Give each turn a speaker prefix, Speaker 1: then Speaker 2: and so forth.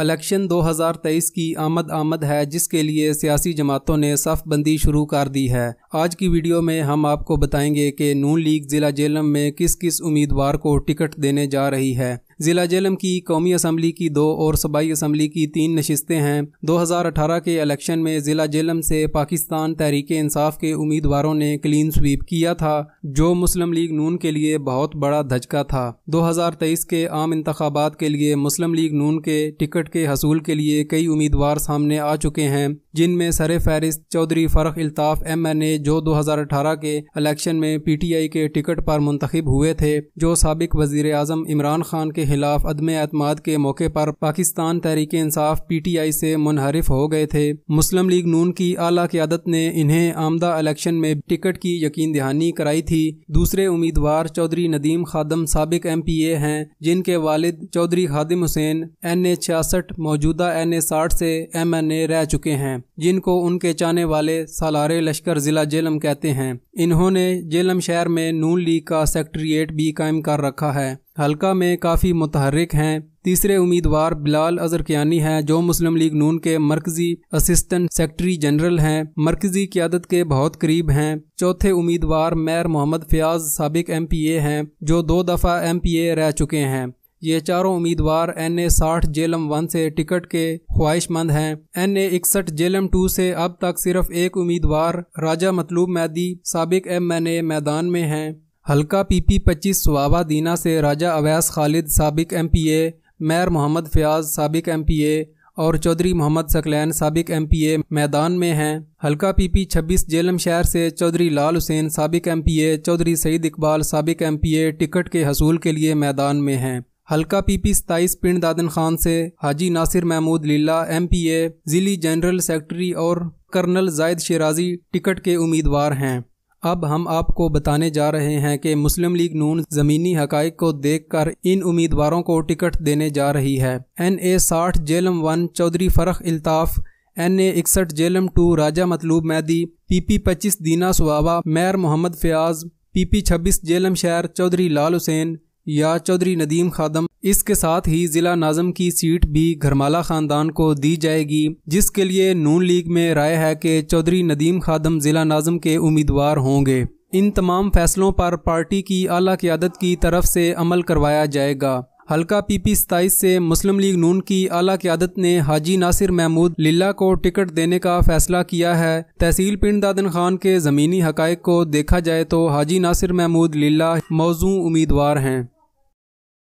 Speaker 1: election 2023 की आमद आमद है जिसके लिए सियासी जमातों ने सफबंदी शुरू कर दी है आज की वीडियो में हम आपको बताएंगे कि नून लीग ज़िला जेलम में किस किस उम्मीदवार को टिकट देने जा रही है ज़िला जेलम की कौमी असम्बली की दो और सूबाई असम्बली की तीन नशस्तें हैं 2018 के इलेक्शन में ज़िला जेलम से पाकिस्तान तहरीक इंसाफ के उम्मीदवारों ने क्लीन स्वीप किया था जो मुस्लिम लीग नून के लिए बहुत बड़ा धचका था 2023 के आम इंतबात के लिए मुस्लिम लीग नून के टिकट के हसूल के लिए कई उम्मीदवार सामने आ चुके हैं जिनमें सर फहरिस्त Chaudhry Farrukh Altaf M N A जो 2018 के इलेक्शन में पी टी आई के टिकट पर मुंतखब हुए थे जो सबक वजीर अजम इमरान खान के खिलाफ अदम अतमाद के मौके पर Pakistan Tehreek Insaf P T I से मुनहरफ हो गए थे मुस्लिम लीग नून की अला क्यादत ने इन्हें आमदा इलेक्शन में टिकट की यकीन दहानी कराई थी दूसरे उम्मीदवार चौधरी नदीम खादम सबक एम पी ए हैं जिनके वालिद चौधरी खादिम हुसैन एन ए छियासठ मौजूदा एन ए साठ से एम एन ए रह चुके हैं जिनको उनके चाहने वाले सालारे लश्कर जिला जेलम कहते हैं इन्होंने जेलम शहर में नून लीग का सेक्रट्रिएट भी कायम कर रखा है हल्का में काफ़ी मुतहरक हैं तीसरे उम्मीदवार बिलाल अजहर कियानी हैं जो मुस्लिम लीग नून के मरकजी असिस्टेंट सेक्रेटरी जनरल हैं मरकजी क्यादत के बहुत करीब हैं चौथे उम्मीदवार मेयर मोहम्मद फयाज सबक एम पी ए हैं जो दो दफ़ा एम पी ए रह चुके हैं ये चारों उम्मीदवार एन ए साठ जेलम वन से टिकट के ख्वाहिशमंद हैं एन ए इकसठ जेलम टू से अब तक सिर्फ एक उम्मीदवार राजा मतलूब मैदी सबक एम एन ए मैदान में हैं हल्का पीपी पच्चीस सवाबा दीना से राजा अवैस खालिद सबक M P A mayor Mohammad Fayyaz सबक एम पी ए और चौधरी मोहम्मद सकलैन सबक एम पी ए मैदान में हैं हल्का पीपी छब्बीस जेलम शहर से चौधरी लाल हुसैन सबक M P A Chaudhry Saeed Iqbal सबक एम पी ए टिकट के हसूल के लिए मैदान में हैं हल्का पीपी सताईस पिंड दादन खान से Haji Nasir Mahmood Lilla M P A जिली जनरल सेक्रेटरी और कर्नल जायद शराजी टिकट के उम्मीदवार हैं अब हम आपको बताने जा रहे हैं कि मुस्लिम लीग नून जमीनी हकाइक को देखकर इन उम्मीदवारों को टिकट देने जा रही है एन ए साठ Jhelum one Chaudhry Farrukh Altaf N A इकसठ Jhelum two Raja Matloob Mehdi P P पच्चीस दीना सुहाबा मैर मोहम्मद फयाज पी पी छब्बीस जेलम शहर चौधरी लाल हुसैन या चौधरी नदीम खादम इसके साथ ही जिला नाजम की सीट भी घरमाला खानदान को दी जाएगी जिसके लिए नून लीग में राय है कि चौधरी नदीम खादम जिला नाजम के उम्मीदवार होंगे इन तमाम फैसलों पर पार्टी की आला क्यादत की तरफ से अमल करवाया जाएगा हल्का पीपी सताईस से मुस्लिम लीग नून की आला क्यादत ने हाजी नासिर महमूद लिल्ला को टिकट देने का फैसला किया है तहसील पिंड दादन खान के ज़मीनी हकायक को देखा जाए तो हाजी नासिर महमूद लिल्ला मौजू उम्मीदवार हैं